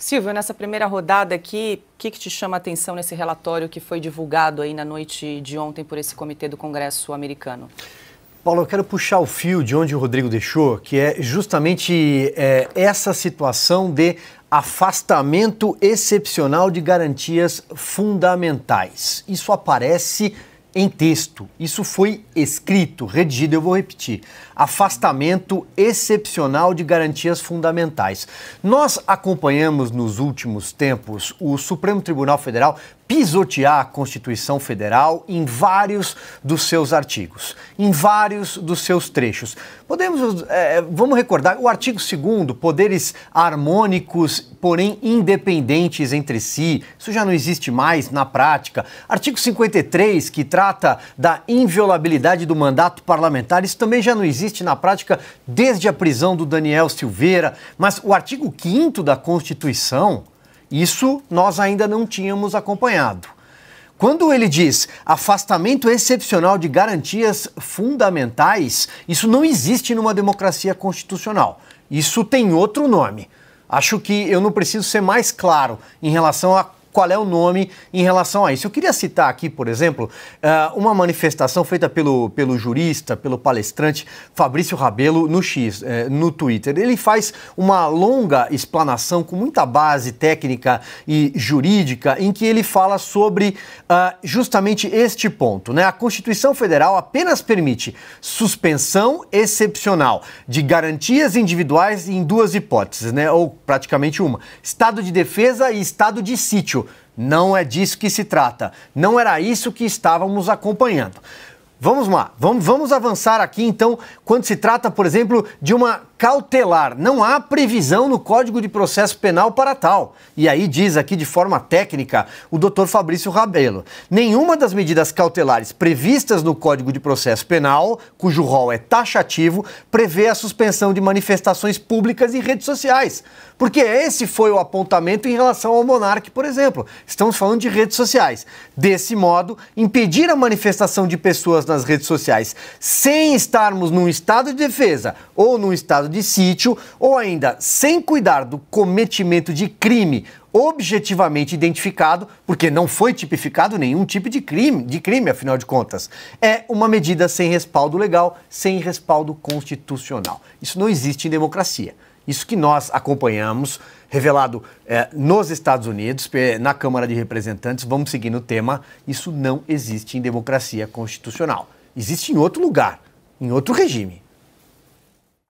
Silvio, nessa primeira rodada aqui, o que, que, te chama a atenção nesse relatório que foi divulgado aí na noite de ontem por esse comitê do Congresso americano? Paulo, eu quero puxar o fio de onde o Rodrigo deixou, que é justamente é, essa situação de afastamento excepcional de garantias fundamentais. Isso aparece em texto. Isso foi escrito, redigido, eu vou repetir. Afastamento excepcional de garantias fundamentais. Nós acompanhamos nos últimos tempos o Supremo Tribunal Federal pisotear a Constituição Federal em vários dos seus artigos, em vários dos seus trechos. Podemos, é, vamos recordar, o artigo 2 poderes harmônicos, porém independentes entre si, isso já não existe mais na prática. Artigo 53, que trata da inviolabilidade do mandato parlamentar, isso também já não existe na prática desde a prisão do Daniel Silveira, mas o artigo 5 da Constituição isso nós ainda não tínhamos acompanhado. Quando ele diz afastamento excepcional de garantias fundamentais, isso não existe numa democracia constitucional. Isso tem outro nome. Acho que eu não preciso ser mais claro em relação a qual é o nome em relação a isso. Eu queria citar aqui, por exemplo, ah, uma manifestação feita pelo, pelo jurista, pelo palestrante Fabrício Rabelo no X, eh, no Twitter. Ele faz uma longa explanação com muita base técnica e jurídica em que ele fala sobre ah, justamente este ponto. Né? A Constituição Federal apenas permite suspensão excepcional de garantias individuais em duas hipóteses, né? ou praticamente uma: estado de defesa e estado de sítio, não é disso que se trata. Não era isso que estávamos acompanhando. Vamos lá, vamos, vamos avançar aqui então, quando se trata, por exemplo, de uma cautelar. Não há previsão no Código de Processo Penal para tal. E aí diz aqui de forma técnica o Dr. Fabrício Rabelo. Nenhuma das medidas cautelares previstas no Código de Processo Penal, cujo rol é taxativo, prevê a suspensão de manifestações públicas em redes sociais. Porque esse foi o apontamento em relação ao monarca, por exemplo. Estamos falando de redes sociais. Desse modo, impedir a manifestação de pessoas nas redes sociais sem estarmos num estado de defesa ou num estado estado de sítio ou ainda sem cuidar do cometimento de crime objetivamente identificado, porque não foi tipificado nenhum tipo de crime, de crime, afinal de contas, é uma medida sem respaldo legal, sem respaldo constitucional. Isso não existe em democracia. Isso que nós acompanhamos, revelado eh, nos Estados Unidos, na Câmara de Representantes, vamos seguir no tema, isso não existe em democracia constitucional. Existe em outro lugar, em outro regime.